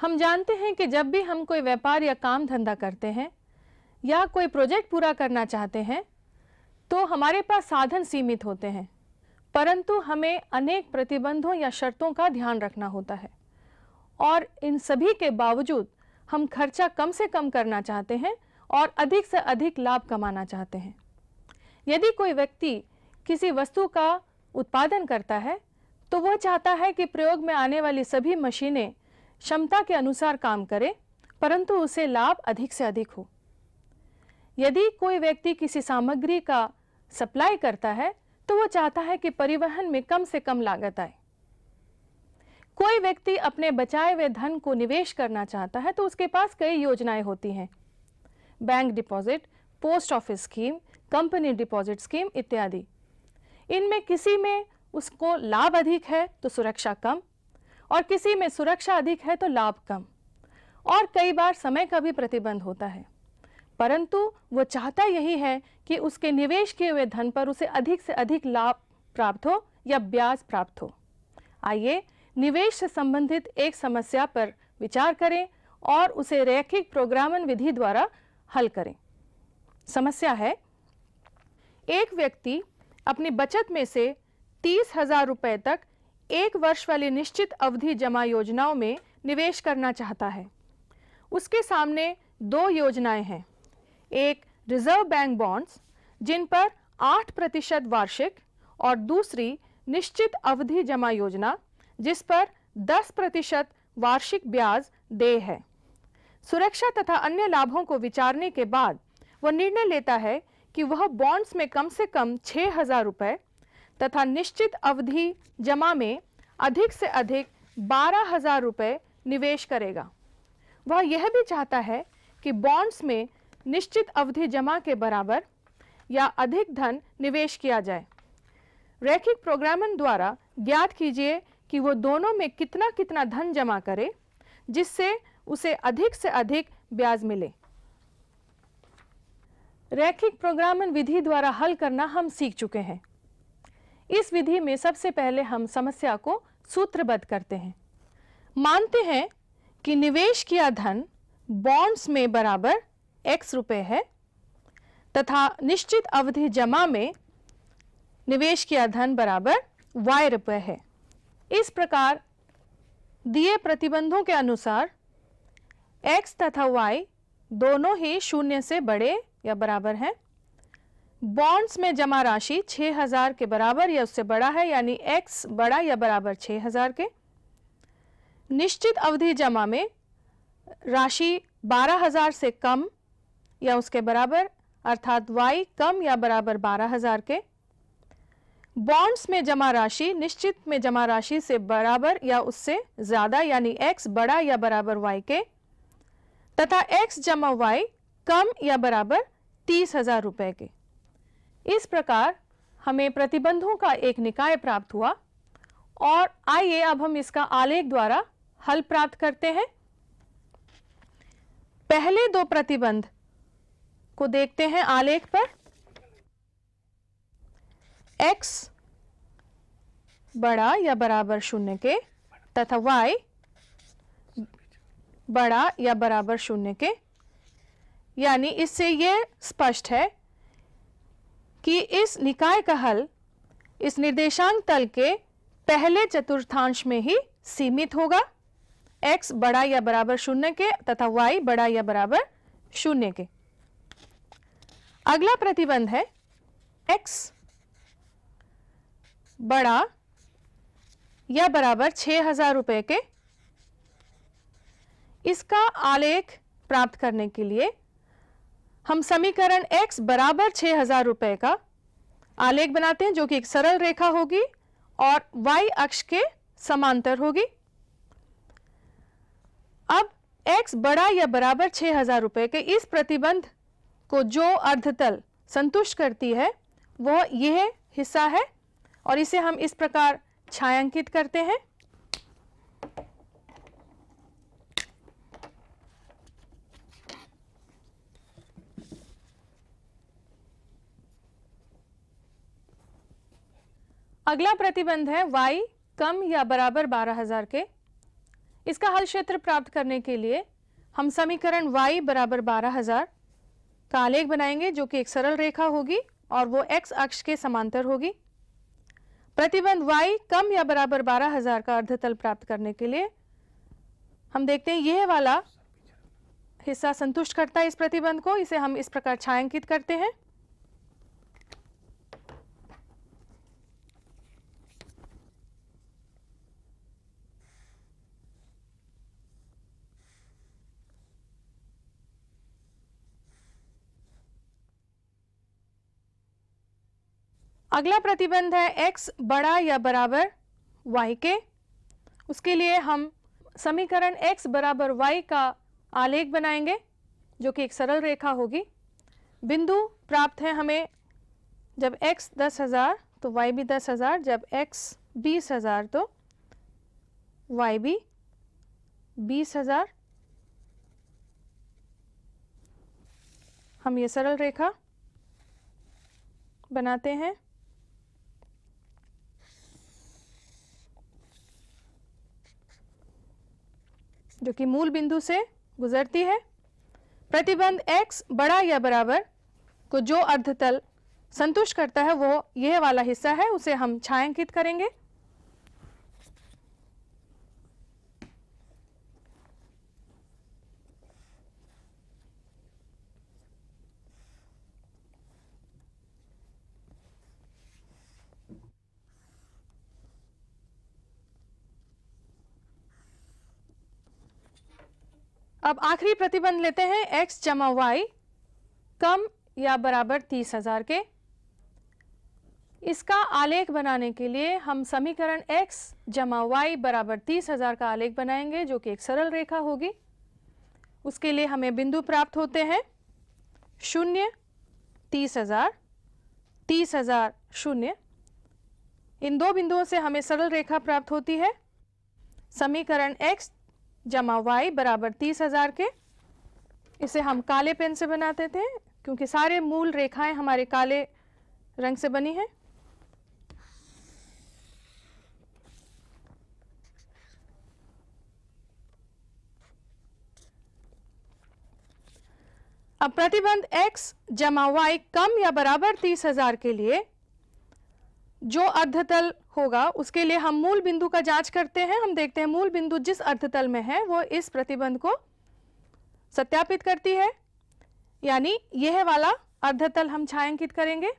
हम जानते हैं कि जब भी हम कोई व्यापार या काम धंधा करते हैं या कोई प्रोजेक्ट पूरा करना चाहते हैं तो हमारे पास साधन सीमित होते हैं परंतु हमें अनेक प्रतिबंधों या शर्तों का ध्यान रखना होता है और इन सभी के बावजूद हम खर्चा कम से कम करना चाहते हैं और अधिक से अधिक लाभ कमाना चाहते हैं यदि कोई व्यक्ति किसी वस्तु का उत्पादन करता है तो वह चाहता है कि प्रयोग में आने वाली सभी मशीनें क्षमता के अनुसार काम करे परंतु उसे लाभ अधिक से अधिक हो यदि कोई व्यक्ति किसी सामग्री का सप्लाई करता है तो वो चाहता है कि परिवहन में कम से कम लागत आए कोई व्यक्ति अपने बचाए हुए धन को निवेश करना चाहता है तो उसके पास कई योजनाएं होती हैं bank deposit post office scheme company deposit scheme इत्यादि इनमें किसी में उसको लाभ अधिक है तो सुरक्षा कम और किसी में सुरक्षा अधिक है तो लाभ कम और कई बार समय का भी प्रतिबंध होता है परंतु वो चाहता यही है कि उसके निवेश किए हुए धन पर उसे अधिक से अधिक लाभ प्राप्त हो या ब्याज प्राप्त हो आइए निवेश से संबंधित एक समस्या पर विचार करें और उसे रैखिक प्रोग्रामन विधि द्वारा हल करें समस्या है एक व्यक्ति अपनी बचत में से तीस हजार रुपये तक एक वर्ष वाली निश्चित अवधि जमा योजनाओं में निवेश करना चाहता है उसके सामने दो योजनाएं हैं एक रिजर्व बैंक बॉन्ड्स जिन पर 8 प्रतिशत वार्षिक और दूसरी निश्चित अवधि जमा योजना जिस पर 10 प्रतिशत वार्षिक ब्याज दे है सुरक्षा तथा अन्य लाभों को विचारने के बाद वह निर्णय लेता है कि वह बॉन्ड्स में कम से कम छः हज़ार रुपये तथा निश्चित अवधि जमा में अधिक से अधिक बारह हजार रुपये निवेश करेगा वह यह भी चाहता है कि बॉन्ड्स में निश्चित अवधि जमा के बराबर या अधिक धन निवेश किया जाए रैखिक प्रोग्रामन द्वारा ज्ञात कीजिए कि वो दोनों में कितना कितना धन जमा करे जिससे उसे अधिक से अधिक ब्याज मिले रैखिक प्रोग्रामन विधि द्वारा हल करना हम सीख चुके हैं इस विधि में सबसे पहले हम समस्या को सूत्रबद्ध करते हैं मानते हैं कि निवेश किया धन बॉन्ड्स में बराबर एक्स रुपए है तथा निश्चित अवधि जमा में निवेश किया धन बराबर वाई रुपये है इस प्रकार दिए प्रतिबंधों के अनुसार एक्स तथा वाई दोनों ही शून्य से बड़े या बराबर हैं बॉन्ड्स में जमा राशि 6000 के बराबर या उससे बड़ा है यानी एक्स बड़ा या बराबर 6000 के निश्चित अवधि जमा में राशि 12000 से कम या उसके बराबर अर्थात y कम या बराबर 12000 के बॉन्ड्स में जमा राशि निश्चित में जमा राशि से बराबर या उससे ज़्यादा यानी x बड़ा या बराबर y के तथा x जमा y कम या बराबर तीस हज़ार रुपये के इस प्रकार हमें प्रतिबंधों का एक निकाय प्राप्त हुआ और आइए अब हम इसका आलेख द्वारा हल प्राप्त करते हैं पहले दो प्रतिबंध को देखते हैं आलेख पर x बड़ा या बराबर शून्य के तथा y बड़ा या बराबर शून्य के यानी इससे यह स्पष्ट है कि इस निकाय का हल इस निर्देशांक तल के पहले चतुर्थांश में ही सीमित होगा x बड़ा या बराबर शून्य के तथा y बड़ा या बराबर शून्य के अगला प्रतिबंध है x बड़ा या बराबर छह हजार रुपये के इसका आलेख प्राप्त करने के लिए हम समीकरण x बराबर छः हजार रुपये का आलेख बनाते हैं जो कि एक सरल रेखा होगी और y अक्ष के समांतर होगी अब x बड़ा या बराबर छः हजार रुपये के इस प्रतिबंध को जो अर्धतल संतुष्ट करती है वह यह हिस्सा है और इसे हम इस प्रकार छायांकित करते हैं अगला प्रतिबंध है y कम या बराबर 12000 के इसका हल क्षेत्र प्राप्त करने के लिए हम समीकरण y बराबर 12000 का आलेख बनाएंगे जो कि एक सरल रेखा होगी और वो x अक्ष के समांतर होगी प्रतिबंध y कम या बराबर 12000 का अर्धतल प्राप्त करने के लिए हम देखते हैं यह वाला हिस्सा संतुष्ट करता है इस प्रतिबंध को इसे हम इस प्रकार छायांकित करते हैं अगला प्रतिबंध है एक्स बड़ा या बराबर वाई के उसके लिए हम समीकरण एक्स बराबर वाई का आलेख बनाएंगे जो कि एक सरल रेखा होगी बिंदु प्राप्त है हमें जब x दस हज़ार तो y भी दस हज़ार जब x बीस हज़ार तो y भी बीस हज़ार हम ये सरल रेखा बनाते हैं जो कि मूल बिंदु से गुजरती है प्रतिबंध x बड़ा या बराबर को जो अर्धतल संतुष्ट करता है वो यह वाला हिस्सा है उसे हम छायांकित करेंगे अब आखिरी प्रतिबंध लेते हैं एक्स जमा वाई कम या बराबर तीस हजार के इसका आलेख बनाने के लिए हम समीकरण x जमा वाई बराबर तीस हजार का आलेख बनाएंगे जो कि एक सरल रेखा होगी उसके लिए हमें बिंदु प्राप्त होते हैं शून्य तीस हजार तीस हजार शून्य इन दो बिंदुओं से हमें सरल रेखा प्राप्त होती है समीकरण x जमा वाई बराबर तीस हज़ार के इसे हम काले पेन से बनाते थे क्योंकि सारे मूल रेखाएं हमारे काले रंग से बनी हैं अब प्रतिबंध x जमा y कम या बराबर तीस हजार के लिए जो अर्धतल होगा उसके लिए हम मूल बिंदु का जांच करते हैं हम देखते हैं मूल बिंदु जिस अर्धतल में है वो इस प्रतिबंध को सत्यापित करती है यानी यह वाला अर्धतल हम छायांकित करेंगे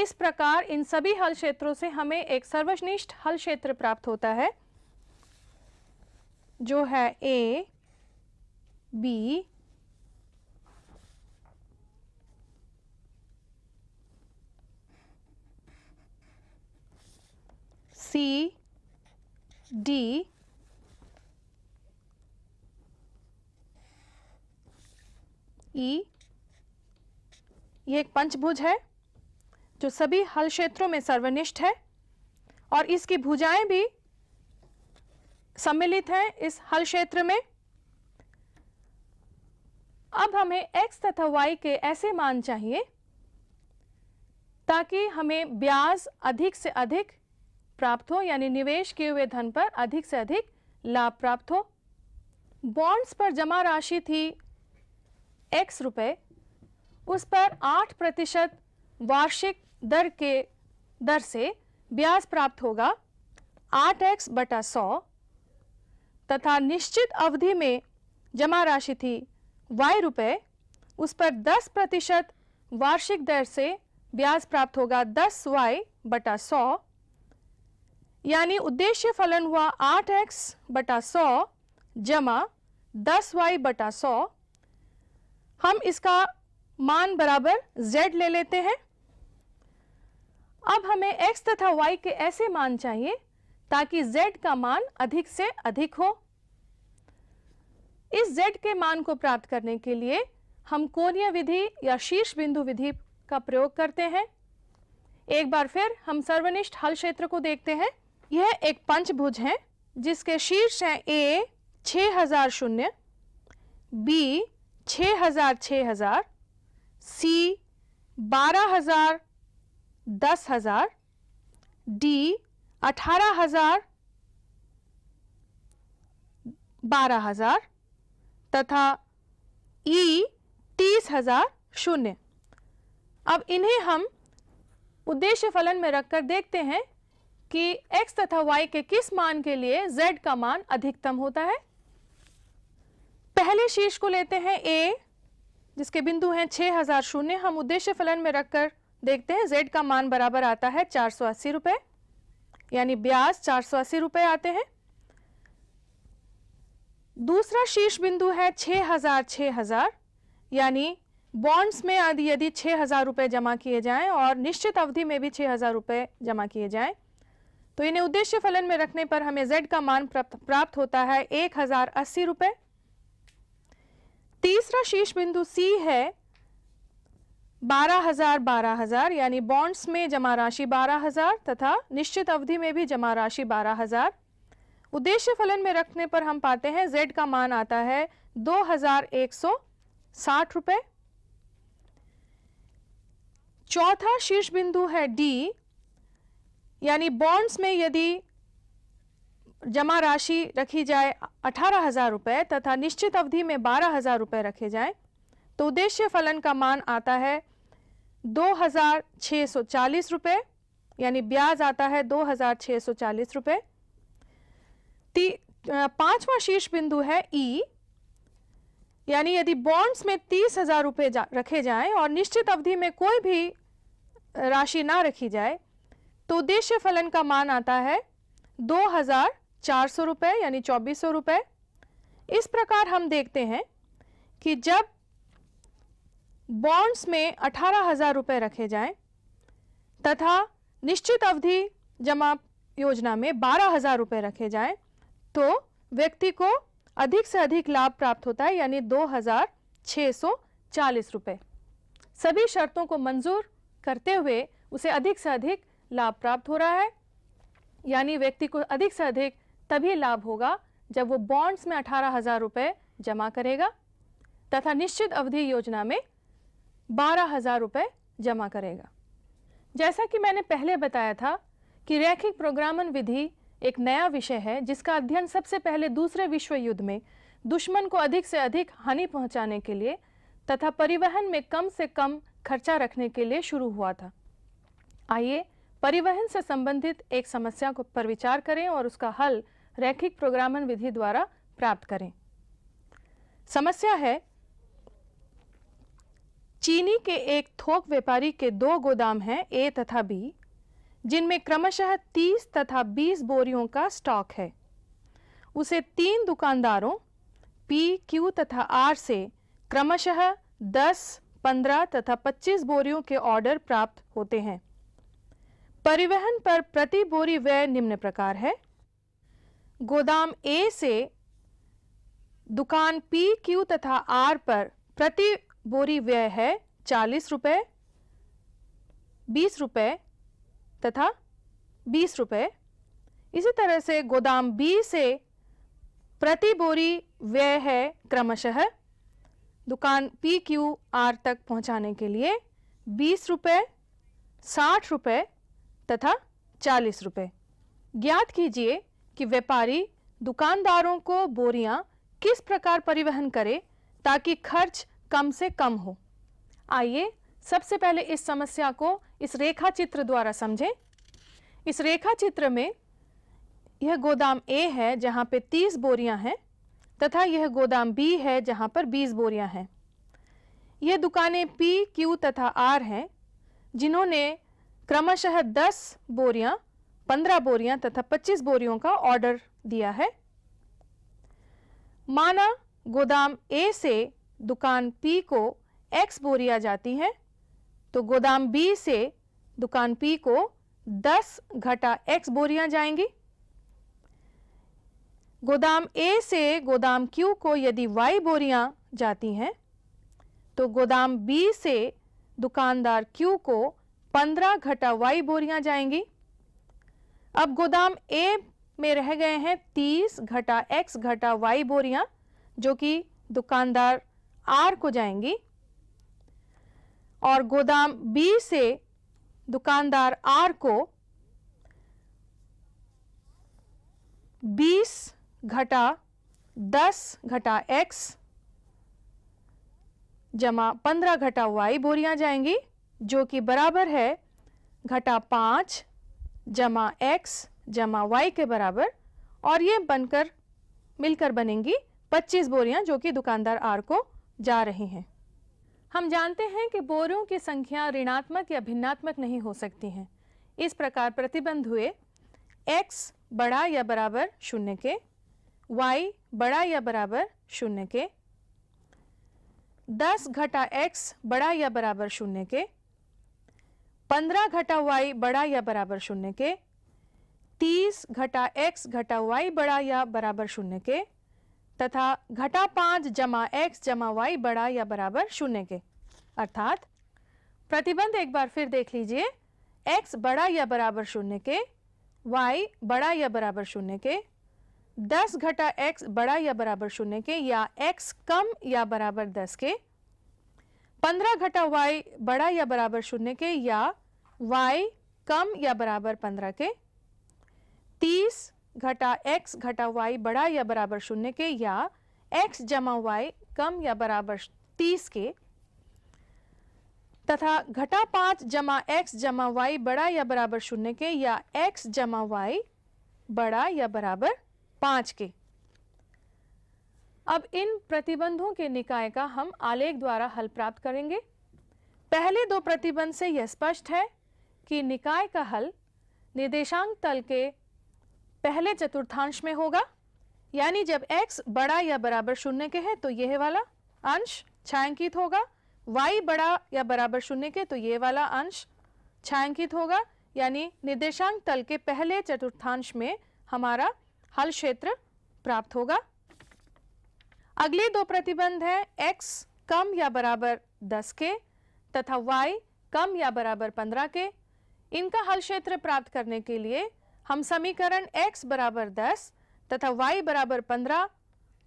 इस प्रकार इन सभी हल क्षेत्रों से हमें एक सर्वश्रेष्ठ हल क्षेत्र प्राप्त होता है जो है A B C D E ये एक पंचभुज है जो सभी हल क्षेत्रों में सर्वनिष्ठ है और इसकी भुजाएं भी सम्मिलित हैं इस हल क्षेत्र में अब हमें x तथा y के ऐसे मान चाहिए ताकि हमें ब्याज अधिक से अधिक प्राप्त हो यानी निवेश किए हुए धन पर अधिक से अधिक लाभ प्राप्त हो बॉन्ड्स पर जमा राशि थी x रुपए उस पर 8 प्रतिशत वार्षिक दर के दर से ब्याज प्राप्त होगा आठ एक्स बटा सौ तथा निश्चित अवधि में जमा राशि थी वाई रुपये उस पर 10 प्रतिशत वार्षिक दर से ब्याज प्राप्त होगा दस वाई बटा सौ यानी उद्देश्य फलन हुआ 8x एक्स बटा सौ जमा दस वाई बटा सौ हम इसका मान बराबर z ले लेते हैं अब हमें x तथा y के ऐसे मान चाहिए ताकि z का मान अधिक से अधिक हो इस z के मान को प्राप्त करने के लिए हम कोणीय विधि या शीर्ष बिंदु विधि का प्रयोग करते हैं एक बार फिर हम सर्वनिष्ठ हल क्षेत्र को देखते हैं यह एक पंचभुज है जिसके शीर्ष हैं ए छः हजार शून्य बी छः हजार छः हजार सी बारह हजार दस हजार डी अठारह हजार बारह हजार तथा ई तीस हजार शून्य अब इन्हें हम उद्देश्य फलन में रखकर देखते हैं कि x तथा y के किस मान के लिए z का मान अधिकतम होता है पहले शीर्ष को लेते हैं a जिसके बिंदु हैं हज़ार शून्य हम उद्देश्य फलन में रखकर देखते हैं जेड का मान बराबर आता है चार सौ अस्सी रुपये यानी ब्याज चार सौ अस्सी रुपये आते हैं दूसरा शीर्ष बिंदु है छः हज़ार छः हज़ार यानी बॉन्ड्स में आदि यदि छः हज़ार रुपये जमा किए जाएं और निश्चित अवधि में भी छः हज़ार रुपये जमा किए जाएं तो इन्हें उद्देश्य फलन में रखने पर हमें जेड का मान प्राप्त होता है एक हज़ार अस्सी रुपये तीसरा शीर्ष बिंदु सी है बारह हजार बारह हजार यानी बॉन्ड्स में जमा राशि बारह हजार तथा निश्चित अवधि में भी जमा राशि बारह हजार उद्देश्य फलन में रखने पर हम पाते हैं जेड का मान आता है दो हजार एक सौ साठ रुपये चौथा शीर्ष बिंदु है डी यानी बॉन्ड्स में यदि जमा राशि रखी जाए अठारह हजार रुपये तथा निश्चित अवधि में बारह हजार रुपये रखे जाए तो उद्देश्य फलन का मान आता है दो हज़ार सौ चालीस रुपये यानी ब्याज आता है दो हज़ार छः सौ चालीस रुपये पांचवा शीर्ष बिंदु है ई e, यानी यदि बॉन्ड्स में तीस हज़ार रुपये जा, रखे जाएं और निश्चित अवधि में कोई भी राशि ना रखी जाए तो उद्देश्य फलन का मान आता है दो हज़ार चार सौ रुपये यानी चौबीस सौ रुपये इस प्रकार हम देखते हैं कि जब बॉन्ड्स में अठारह हजार रुपये रखे जाएं तथा निश्चित अवधि जमा योजना में बारह हजार रुपये रखे जाएं तो व्यक्ति को अधिक से अधिक लाभ प्राप्त होता है यानी दो हजार छः सौ चालीस रुपये सभी शर्तों को मंजूर करते हुए उसे अधिक से अधिक लाभ प्राप्त हो रहा है यानी व्यक्ति को अधिक से अधिक तभी लाभ होगा जब वो बॉन्ड्स में अठारह हजार रुपये जमा करेगा तथा निश्चित अवधि योजना में बारह हज़ार रुपये जमा करेगा जैसा कि मैंने पहले बताया था कि रैखिक प्रोग्रामन विधि एक नया विषय है जिसका अध्ययन सबसे पहले दूसरे विश्व युद्ध में दुश्मन को अधिक से अधिक हानि पहुंचाने के लिए तथा परिवहन में कम से कम खर्चा रखने के लिए शुरू हुआ था आइए परिवहन से संबंधित एक समस्या को पर विचार करें और उसका हल रैखिक प्रोग्रामन विधि द्वारा प्राप्त करें समस्या है चीनी के एक थोक व्यापारी के दो गोदाम हैं ए तथा बी जिनमें क्रमशः 30 तथा 20 बोरियों का स्टॉक है उसे तीन दुकानदारों पी क्यू तथा आर से क्रमशः 10, 15 तथा 25 बोरियों के ऑर्डर प्राप्त होते हैं परिवहन पर प्रति बोरी व्यय निम्न प्रकार है गोदाम ए से दुकान पी क्यू तथा आर पर प्रति बोरी व्यय है चालीस रुपये बीस रुपये तथा बीस रुपये इसी तरह से गोदाम बी से प्रति बोरी व्यय है क्रमशः दुकान पी क्यू आर तक पहुंचाने के लिए बीस रुपये साठ रुपये तथा चालीस रुपये ज्ञात कीजिए कि व्यापारी दुकानदारों को बोरियां किस प्रकार परिवहन करे ताकि खर्च कम से कम हो आइए सबसे पहले इस समस्या को इस रेखा चित्र द्वारा समझें इस रेखा चित्र में यह गोदाम ए है जहाँ पे 30 बोरियाँ हैं तथा यह गोदाम बी है जहाँ पर 20 बोरियाँ हैं यह दुकानें पी क्यू तथा आर हैं जिन्होंने क्रमशः 10 बोरियां 15 बोरियां तथा 25 बोरियों का ऑर्डर दिया है माना गोदाम ए से दुकान पी को एक्स बोरिया जाती है तो गोदाम बी से दुकान पी को दस घटा एक्स बोरियां जाएंगी गोदाम ए से गोदाम क्यू को यदि वाई बोरियां जाती हैं तो गोदाम बी से दुकानदार क्यू को पंद्रह घटा वाई बोरियां जाएंगी अब गोदाम ए में रह गए हैं तीस घटा एक्स घटा वाई बोरियां जो कि दुकानदार आर को जाएंगी और गोदाम बी से दुकानदार आर को 20 घटा 10 घटा x जमा 15 घटा वाई बोरियां जाएंगी जो कि बराबर है घटा 5 जमा x जमा वाई के बराबर और ये बनकर मिलकर बनेंगी 25 बोरियां जो कि दुकानदार आर को जा रहे हैं हम जानते हैं कि बोरों की संख्या ऋणात्मक या भिन्नात्मक नहीं हो सकती हैं इस प्रकार प्रतिबंध हुए x बड़ा या बराबर शून्य के y बड़ा या बराबर शून्य के 10 घटा x बड़ा या बराबर शून्य के 15 घटा y बड़ा या बराबर शून्य के 30 घटा x घटा y बड़ा या बराबर शून्य के तथा घटा पाँच जमा एक्स जमा वाई बड़ा या बराबर शून्य के अर्थात प्रतिबंध एक बार फिर देख लीजिए एक्स बड़ा या बराबर शून्य के वाई बड़ा या बराबर शून्य के दस घटा एक्स बड़ा या बराबर शून्य के या एक्स कम या बराबर दस के पंद्रह घटा वाई बड़ा या बराबर शून्य के या वाई कम या बराबर पंद्रह के तीस घटा एक्स घटा वाई बड़ा या बराबर शून्य के या एक्स जमा वाई कम या बराबर तीस के तथा घटा पाँच जमा एक्स जमा वाई बड़ा या बराबर शून्य के या एक्स जमा वाई बड़ा या बराबर पाँच के अब इन प्रतिबंधों के निकाय का हम आलेख द्वारा हल प्राप्त करेंगे पहले दो प्रतिबंध से यह स्पष्ट है कि निकाय का हल निर्देशांक तल के पहले चतुर्थांश में होगा यानी जब x बड़ा या बराबर शून्य के तो है तो यह वाला अंश छायांकित होगा y बड़ा या बराबर शून्य के तो ये वाला अंश छायांकित होगा यानी निर्देशांक तल के पहले चतुर्थांश में हमारा हल क्षेत्र प्राप्त होगा अगले दो प्रतिबंध हैं x कम या बराबर 10 के तथा y कम या बराबर 15 के इनका हल क्षेत्र प्राप्त करने के लिए हम समीकरण x बराबर दस तथा y बराबर पंद्रह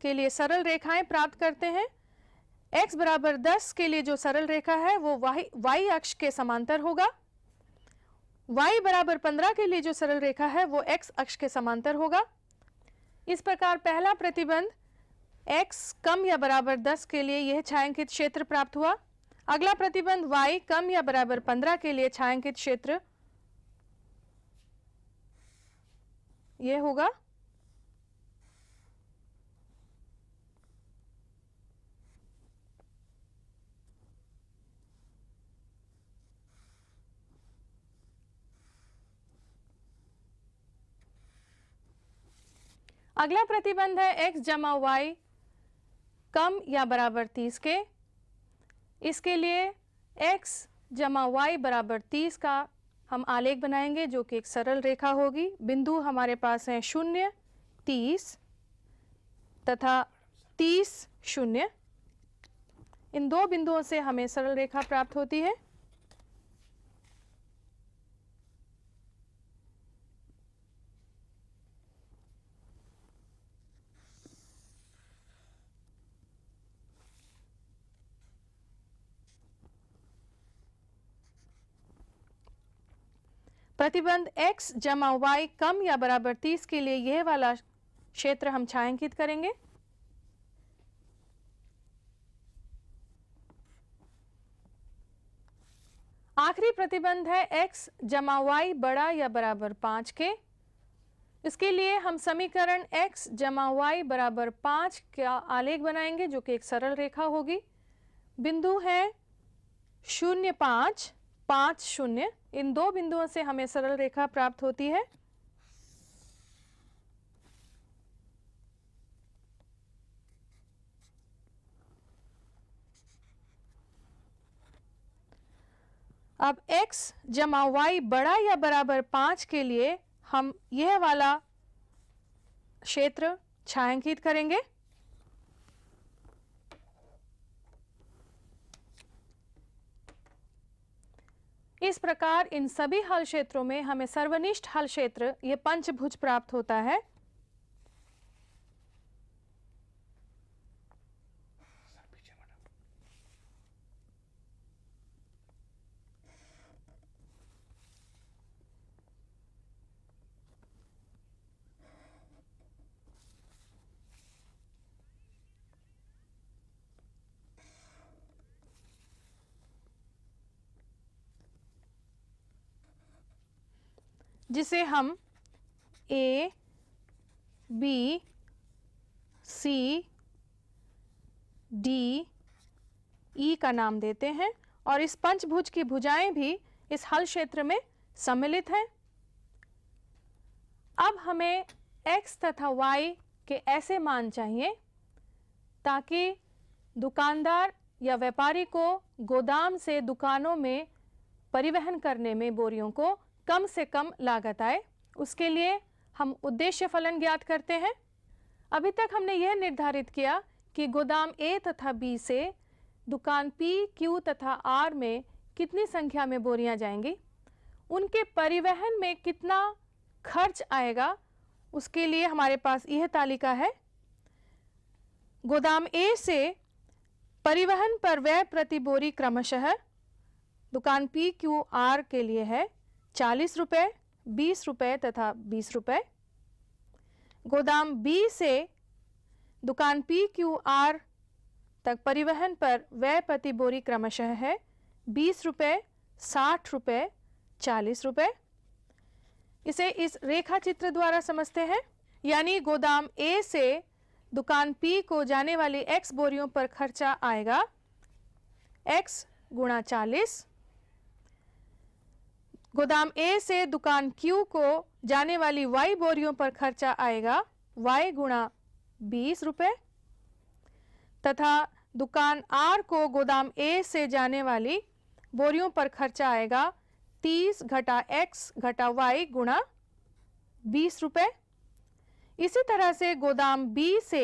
के लिए सरल रेखाएं प्राप्त करते हैं x बराबर दस के लिए जो सरल रेखा है वो y y अक्ष के समांतर होगा y बराबर पंद्रह के लिए जो सरल रेखा है वो x अक्ष के समांतर होगा इस प्रकार पहला प्रतिबंध x कम या बराबर दस के लिए यह छायांकित क्षेत्र प्राप्त हुआ अगला प्रतिबंध y कम या बराबर पंद्रह के लिए छायांकित क्षेत्र ये होगा अगला प्रतिबंध है x जमा वाई कम या बराबर तीस के इसके लिए x जमा वाई बराबर तीस का हम आलेख बनाएंगे जो कि एक सरल रेखा होगी बिंदु हमारे पास हैं शून्य तीस तथा तीस शून्य इन दो बिंदुओं से हमें सरल रेखा प्राप्त होती है प्रतिबंध x जमा वाई कम या बराबर तीस के लिए यह वाला क्षेत्र हम छायांकित करेंगे आखिरी प्रतिबंध है x जमा वाई बड़ा या बराबर 5 के इसके लिए हम समीकरण x जमा वाई बराबर 5 का आलेख बनाएंगे जो कि एक सरल रेखा होगी बिंदु है शून्य पाँच पाँच शून्य इन दो बिंदुओं से हमें सरल रेखा प्राप्त होती है अब x जमा वाई बड़ा या बराबर पांच के लिए हम यह वाला क्षेत्र छायांकित करेंगे इस प्रकार इन सभी हल क्षेत्रों में हमें सर्वनिष्ठ हल क्षेत्र ये पंचभुज प्राप्त होता है जिसे हम A B C D E का नाम देते हैं और इस पंचभुज की भुजाएं भी इस हल क्षेत्र में सम्मिलित हैं अब हमें x तथा y के ऐसे मान चाहिए ताकि दुकानदार या व्यापारी को गोदाम से दुकानों में परिवहन करने में बोरियों को कम से कम लागत आए उसके लिए हम उद्देश्य फलन ज्ञात करते हैं अभी तक हमने यह निर्धारित किया कि गोदाम ए तथा बी से दुकान पी क्यू तथा आर में कितनी संख्या में बोरियां जाएंगी उनके परिवहन में कितना खर्च आएगा उसके लिए हमारे पास यह तालिका है गोदाम ए से परिवहन पर व्यय प्रति बोरी क्रमशः दुकान पी क्यू आर के लिए है चालीस रुपये बीस रुपये तथा बीस रुपये गोदाम बी से दुकान पी क्यू आर तक परिवहन पर व्यय प्रति बोरी क्रमशः है बीस रुपये साठ रुपये चालीस रुपये इसे इस रेखा चित्र द्वारा समझते हैं यानी गोदाम ए से दुकान पी को जाने वाली एक्स बोरियों पर खर्चा आएगा एक्स गुणा चालीस गोदाम ए से दुकान क्यू को जाने वाली वाई बोरियों पर खर्चा आएगा वाई गुणा बीस रुपये तथा दुकान आर को गोदाम ए से जाने वाली बोरियों पर खर्चा आएगा तीस घटा एक्स घटा वाई गुणा बीस रुपये इसी तरह से गोदाम बी से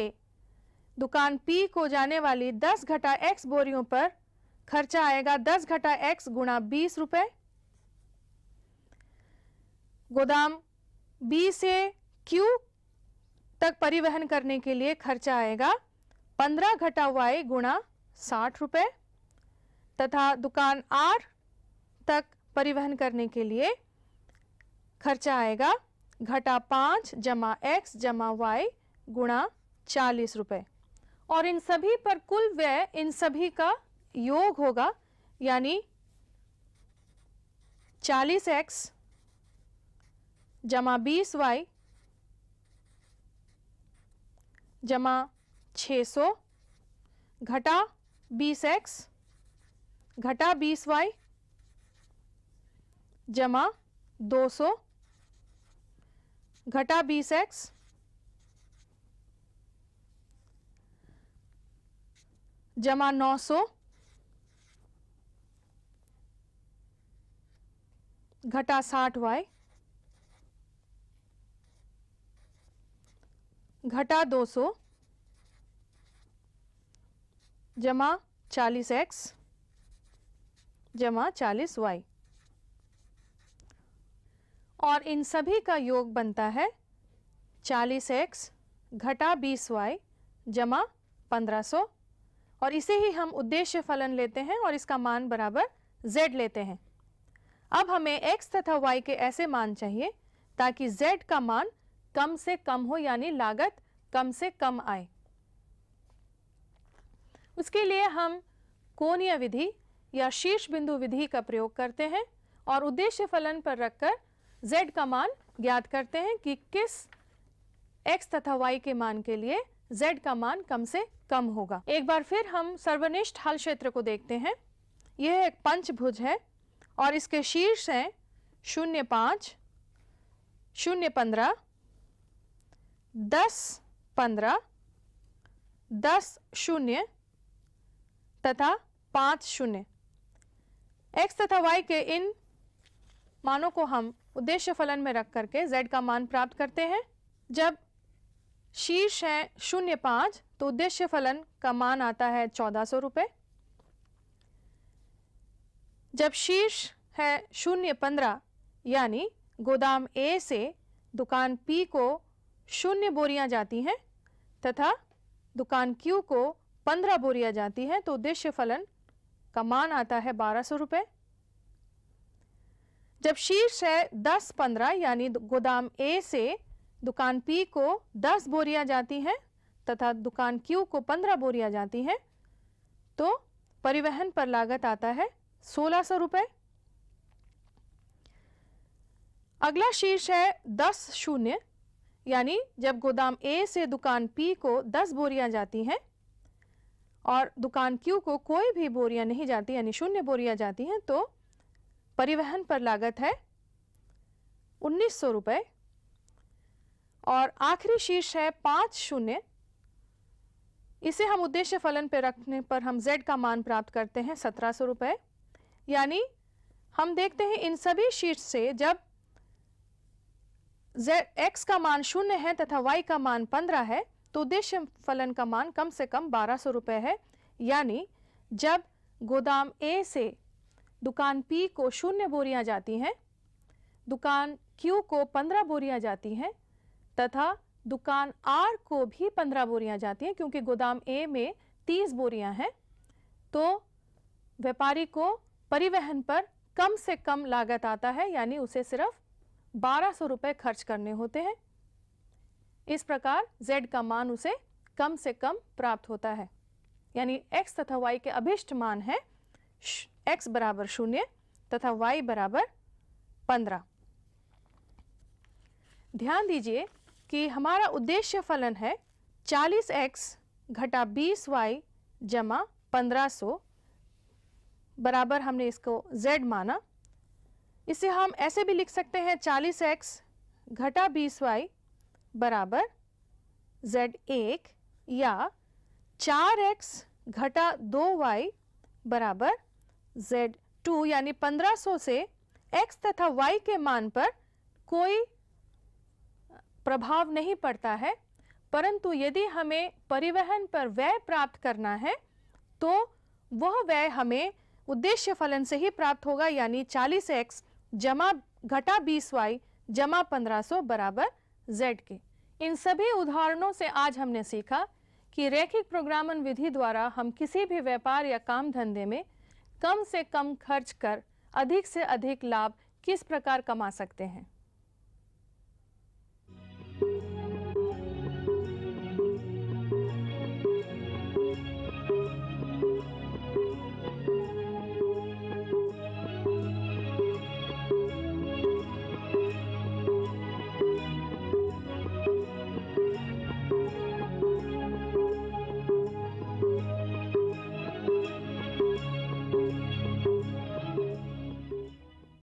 दुकान पी को जाने वाली दस घटा एक्स बोरियों पर खर्चा आएगा दस घटा एक्स गुणा बीस रुपये गोदाम बी से क्यू तक परिवहन करने के लिए खर्चा आएगा पंद्रह घटा वाई गुणा साठ रुपये तथा दुकान आर तक परिवहन करने के लिए खर्चा आएगा घटा पाँच जमा एक्स जमा वाई गुणा चालीस रुपये और इन सभी पर कुल व्यय इन सभी का योग होगा यानी चालीस एक्स जमा बीस वाई जमा छ सौ घटा बीस एक्स घटा बीस वाई जमा दो सौ घटा बीस एक्स जमा नौ सौ घटा साठ वाई घटा 200 जमा चालीस एक्स जमा चालीस वाई और इन सभी का योग बनता है चालीस एक्स घटा बीस वाई जमा 1500 और इसे ही हम उद्देश्य फलन लेते हैं और इसका मान बराबर z लेते हैं अब हमें x तथा y के ऐसे मान चाहिए ताकि z का मान कम से कम हो यानी लागत कम से कम आए उसके लिए हम कोणीय विधि या शीर्ष बिंदु विधि का प्रयोग करते हैं और उद्देश्य फलन पर रखकर z का मान ज्ञात करते हैं कि किस x तथा y के मान के लिए z का मान कम से कम होगा एक बार फिर हम सर्वनिष्ठ हल क्षेत्र को देखते हैं यह एक पंचभुज है और इसके शीर्ष हैं शून्य पाँच शून्य पंद्रह दस पंद्रह दस शून्य तथा पाँच शून्य एक्स तथा वाई के इन मानों को हम उद्देश्य फलन में रख करके z का मान प्राप्त करते हैं जब शीर्ष है शून्य पाँच तो उद्देश्य फलन का मान आता है चौदह सौ रुपये जब शीर्ष है शून्य पंद्रह यानी गोदाम ए से दुकान पी को शून्य बोरियां जाती हैं तथा दुकान क्यू को पंद्रह बोरियां जाती हैं तो उद्देश्य फलन का मान आता है बारह सौ रुपये जब शीर्ष है दस पंद्रह यानी गोदाम ए से दुकान पी को दस बोरियां जाती हैं तथा दुकान क्यू को पंद्रह बोरियां जाती हैं तो परिवहन पर लागत आता है सोलह सौ रुपये अगला शीर्ष है दस शून्य यानी जब गोदाम ए से दुकान पी को 10 बोरियां जाती हैं और दुकान क्यू को कोई भी बोरियां नहीं जाती यानी शून्य बोरियां जाती हैं तो परिवहन पर लागत है उन्नीस सौ रुपये और आखिरी शीर्ष है पाँच शून्य इसे हम उद्देश्य फलन पर रखने पर हम z का मान प्राप्त करते हैं सत्रह सौ रुपये यानी हम देखते हैं इन सभी शीर्ष से जब जेड एक्स का मान शून्य है तथा वाई का मान पंद्रह है तो उद्देश्य फलन का मान कम से कम बारह सौ रुपये है यानी जब गोदाम ए से दुकान पी को शून्य बोरियां जाती हैं दुकान क्यू को पंद्रह बोरियां जाती हैं तथा दुकान आर को भी पंद्रह बोरियां जाती हैं क्योंकि गोदाम ए में तीस बोरियां हैं तो व्यापारी को परिवहन पर कम से कम लागत आता है यानी उसे सिर्फ बारह सौ रुपये खर्च करने होते हैं इस प्रकार z का मान उसे कम से कम प्राप्त होता है यानी x तथा y के अभिष्ट मान है x बराबर शून्य तथा y बराबर पंद्रह ध्यान दीजिए कि हमारा उद्देश्य फलन है चालीस एक्स घटा बीस वाई जमा पंद्रह सौ बराबर हमने इसको z माना इसे हम ऐसे भी लिख सकते हैं चालीस एक्स घटा बीस वाई बराबर जेड एक या चार एक्स घटा दो वाई बराबर जेड टू यानी पंद्रह सौ से एक्स तथा वाई के मान पर कोई प्रभाव नहीं पड़ता है परंतु यदि हमें परिवहन पर व्यय प्राप्त करना है तो वह व्यय हमें उद्देश्य फलन से ही प्राप्त होगा यानी चालीस एक्स जमा घटा बीस वाई जमा पंद्रह सौ बराबर जेड के इन सभी उदाहरणों से आज हमने सीखा कि रैखिक प्रोग्रामन विधि द्वारा हम किसी भी व्यापार या काम धंधे में कम से कम खर्च कर अधिक से अधिक लाभ किस प्रकार कमा सकते हैं